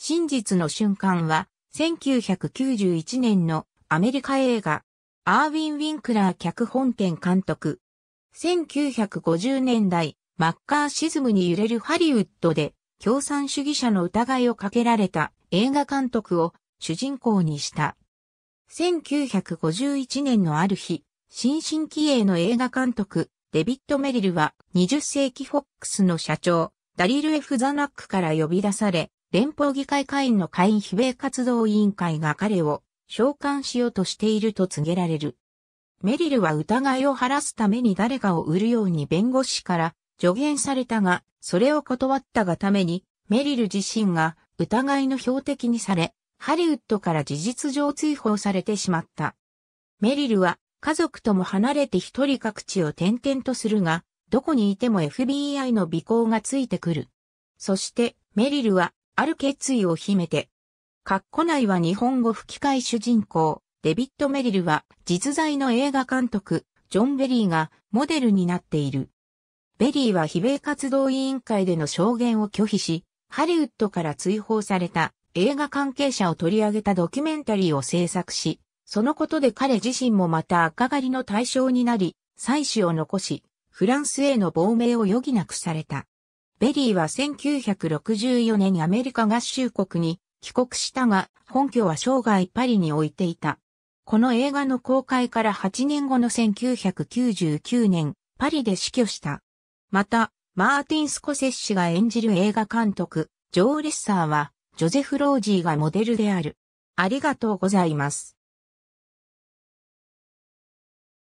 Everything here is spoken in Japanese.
真実の瞬間は、1991年のアメリカ映画、アーウィン・ウィンクラー脚本店監督。1950年代、マッカーシズムに揺れるハリウッドで、共産主義者の疑いをかけられた映画監督を主人公にした。1951年のある日、新進気鋭の映画監督、デビッド・メリルは20世紀フォックスの社長、ダリル・ F・ ザナックから呼び出され、連邦議会会員の会員非米活動委員会が彼を召喚しようとしていると告げられる。メリルは疑いを晴らすために誰かを売るように弁護士から助言されたが、それを断ったがために、メリル自身が疑いの標的にされ、ハリウッドから事実上追放されてしまった。メリルは家族とも離れて一人各地を転々とするが、どこにいても FBI の尾行がついてくる。そして、メリルはある決意を秘めて。ッコ内は日本語吹き替え主人公、デビッド・メリルは実在の映画監督、ジョン・ベリーがモデルになっている。ベリーは非米活動委員会での証言を拒否し、ハリウッドから追放された映画関係者を取り上げたドキュメンタリーを制作し、そのことで彼自身もまた赤狩りの対象になり、妻子を残し、フランスへの亡命を余儀なくされた。ベリーは1964年アメリカ合衆国に帰国したが、本拠は生涯パリに置いていた。この映画の公開から8年後の1999年、パリで死去した。また、マーティン・スコセッシが演じる映画監督、ジョー・レッサーは、ジョゼフ・ロージーがモデルである。ありがとうございます。